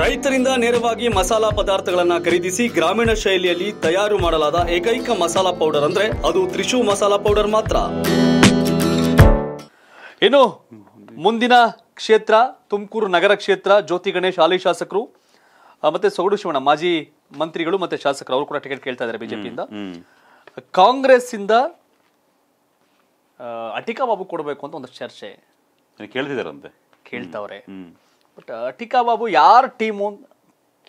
ರೈತರಿಂದ ನೇರವಾಗಿ ಮಸಾಲಾ ಪದಾರ್ಥಗಳನ್ನು ಖರೀದಿಸಿ ಗ್ರಾಮೀಣ ಶೈಲಿಯಲ್ಲಿ ತಯಾರು ಮಾಡಲಾದ ಏಕೈಕ ಮಸಾಲಾ ಪೌಡರ್ ಅಂದ್ರೆ ಅದು ತ್ರಿಶೂ ಮಸಾಲಾ ಪೌಡರ್ ಮಾತ್ರ ಇನ್ನು ಮುಂದಿನ ಕ್ಷೇತ್ರ ತುಮಕೂರು ನಗರ ಕ್ಷೇತ್ರ ಜ್ಯೋತಿ ಗಣೇಶ್ ಹಾಲಿ ಶಾಸಕರು ಮತ್ತೆ ಸೊಗಡು ಶಿವಣ್ಣ ಮಾಜಿ ಮಂತ್ರಿಗಳು ಮತ್ತೆ ಶಾಸಕರು ಅವರು ಕೂಡ ಟಿಕೆಟ್ ಕೇಳ್ತಾ ಇದ್ದಾರೆ ಬಿಜೆಪಿಯಿಂದ ಕಾಂಗ್ರೆಸ್ ಇಂದ ಅಟಿಕಾ ಬಾಬು ಕೊಡಬೇಕು ಅಂತ ಒಂದು ಚರ್ಚೆ ಕೇಳ್ತಿದಾರಂತೆ ಕೇಳ್ತಾವ್ರೆ ಬಟ್ ಅಟಿಕಾ ಬಾಬು ಯಾರ team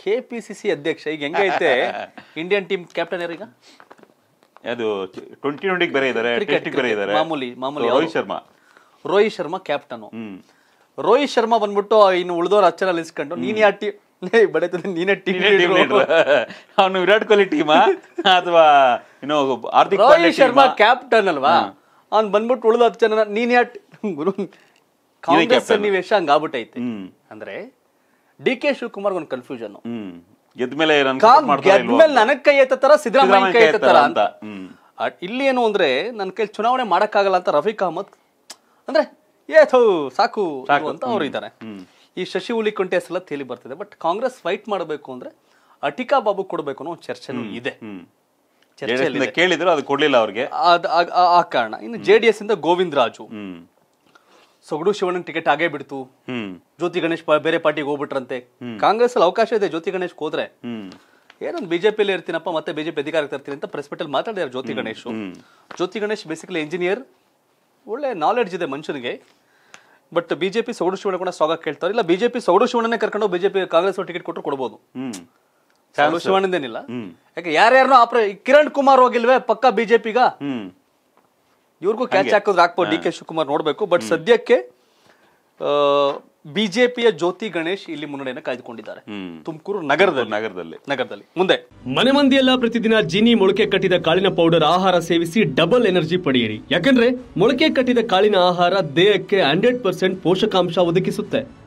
K P C C ಅಧ್ಯಕ್ಷ ಈಗ ಹೆಂಗೈತೆ ಇಂಡಿಯನ್ ಟೀಮ್ ಕ್ಯಾಪ್ಟನ್ ಯಾರೀಗ ಅದು ಟ್ವೆಂಟಿ ಟ್ವೆಂಟಿಗೆ ಬೇರೆ ಇದ್ದಾರೆ ಬೇರೆ ಇದ್ದಾರೆ ಮಾಮೂಲಿ ಮಾಮೂಲಿ ರೋಹಿತ್ ಶರ್ಮಾ ರೋಹಿತ್ ಶರ್ಮಾ ಕ್ಯಾಪ್ಟನು ರೋಹಿತ್ ಶರ್ಮಾ ಬಂದ್ಬಿಟ್ಟು ಇನ್ನು ಉಳಿದವ್ರ ಅಚ್ಚರಲ್ಲಿ ಇಸ್ಕೊಂಡು ನೀನ್ ಯಾವ ಟೀಮ್ ಬಡತನ ನೀನೇ ಟೀಮ್ ಅವನು ವಿರಾಟ್ ಕೊಹ್ಲಿ ಟೀಮಾ ಅಥವಾ ಹಾರ್ದಿಕ್ ರೋಹಿತ್ ಶರ್ಮಾ ಕ್ಯಾಪ್ಟನ್ ಅಲ್ವಾ ಅವ್ನು ಬಂದ್ಬಿಟ್ಟು ಉಳಿದ ಹತ್ತು ಜನ ನೀನ್ ಯಾ ಗುರು ಕಾಂಗ್ರೆಸ್ ಸನ್ನಿವೇಶ ಹಂಗಾಗ್ಬಿಟ್ಟೈತೆ ಅಂದ್ರೆ ಡಿ ಕೆ ಶಿವಕುಮಾರ್ ಒಂದು ಕನ್ಫ್ಯೂಷನ್ ನನಗ್ ಕೈ ಎತ್ತರ ಸಿದ್ದರಾಮಯ್ಯ ಕೈ ಎತ್ತರ ಅಂತ ಇಲ್ಲಿ ಏನು ಅಂದ್ರೆ ನನ್ನ ಕೈ ಚುನಾವಣೆ ಮಾಡಕ್ಕಾಗಲ್ಲ ಅಂತ ರಫೀಕ್ ಅಹಮದ್ ಅಂದ್ರೆ ಏ ಸಾಕು ಅಂತ ಅವ್ರು ಇದ್ದಾರೆ ಈ ಶಶಿ ಹುಲಿಕುಂಟೆ ಸಲ ತೇಲಿ ಬರ್ತಿದೆ ಬಟ್ ಕಾಂಗ್ರೆಸ್ ಫೈಟ್ ಮಾಡಬೇಕು ಅಂದ್ರೆ ಅಟಿಕಾ ಬಾಬು ಕೊಡ್ಬೇಕು ಅನ್ನೋ ಚರ್ಚೆ ಚರ್ಚೆನೂ ಇದೆ ಕೇಳಿದ್ರು ಅದು ಕೊಡ್ಲಿಲ್ಲ ಅವ್ರಿಗೆ ಆ ಕಾರಣ ಇನ್ನು ಜೆಡಿಎಸ್ ಇಂದ ಗೋವಿಂದ್ ರಾಜು ಸಾಗರು ಶಿವಣ್ಣ ಟಿಕೆಟ್ ಆಗೆ ಬಿಡ್ತು ಜ್ಯೋತಿ ಗಣೇಶ್ ಬೇರೆ ಪಾರ್ಟಿಗೆ ಹೋಗ್ಬಿಟ್ರಂತೆ ಕಾಂಗ್ರೆಸ್ ಅಲ್ಲಿ ಅವಕಾಶ ಇದೆ ಜ್ಯೋತಿ ಗಣೇಶ್ ಕೊದ್ರೇ ಏನಂದ್ರೆ ಬಿಜೆಪಿ ಅಲ್ಲಿ ಇರ್ತಿನಪ್ಪ ಮತ್ತೆ ಬಿಜೆಪಿ ಅಧಿಕಾರಿ ತರ್ತೀನಿ ಅಂತ ಪ್ರೆಸ್ ಬಿಟಲ್ ಮಾತಾಡಿದ್ರು ಜ್ಯೋತಿ ಗಣೇಶ್ ಜ್ಯೋತಿ ಗಣೇಶ್ ಬೇಸಿಕಲಿ ಇಂಜಿನಿಯರ್ ಒಳ್ಳೆ knowledge ಇದೆ ಮಂಚು ನನಗೆ ಬಟ್ ಬಿಜೆಪಿ ಸಾಗರು ಶಿವಣ್ಣನ ಸ್ವಾಗ್ಹ ಕೇಳತಾರ ಇಲ್ಲ ಬಿಜೆಪಿ ಸಾಗರು ಶಿವಣ್ಣನೇ ಕರ್ಕೊಂಡು ಬಿಜೆಪಿ ಕಾಂಗ್ರೆಸ್ ಅಲ್ಲಿ ಟಿಕೆಟ್ ಕೊಟ್ರು ಕೊಡ್ಬಹುದು ಹ್ಮ್ ಸಾಗರು ಶಿವಣ್ಣಿಂದ ಏನಿಲ್ಲ ಯಾಕೆ ಯಾರ್ ಯಾರ್ ಕಿರಣ್ ಕುಮಾರ್ ಹೋಗಿಲ್ವೇ ಪಕ್ಕಾ ಬಿಜೆಪಿ ಗಾ ಹ್ಮ್ ಇವ್ರಿಗೂ ಕ್ಯಾಚ್ ಹಾಕೋದ್ರ ಹಾಕ್ಬೋದು ಡಿ ಕೆ ಶಿವಕುಮಾರ್ ನೋಡಬೇಕು ಬಟ್ ಸದ್ಯಕ್ಕೆ ಬಿಜೆಪಿಯ ಜ್ಯೋತಿ ಗಣೇಶ್ ಇಲ್ಲಿ ಮುನ್ನಡೆಯನ್ನು ಕಾಯ್ದುಕೊಂಡಿದ್ದಾರೆ ತುಮಕೂರು ನಗರದಲ್ಲಿ ನಗರದಲ್ಲಿ ನಗರದಲ್ಲಿ ಮುಂದೆ ಮನೆ ಮಂದಿಯೆಲ್ಲ ಪ್ರತಿದಿನ ಜಿನಿ ಮೊಳಕೆ ಕಟ್ಟಿದ ಕಾಳಿನ ಪೌಡರ್ ಆಹಾರ ಸೇವಿಸಿ ಡಬಲ್ ಎನರ್ಜಿ ಪಡೆಯಿರಿ ಯಾಕಂದ್ರೆ ಮೊಳಕೆ ಕಟ್ಟಿದ ಕಾಳಿನ ಆಹಾರ ದೇಹಕ್ಕೆ ಹಂಡ್ರೆಡ್ ಪರ್ಸೆಂಟ್ ಪೋಷಕಾಂಶ ಒದಗಿಸುತ್ತೆ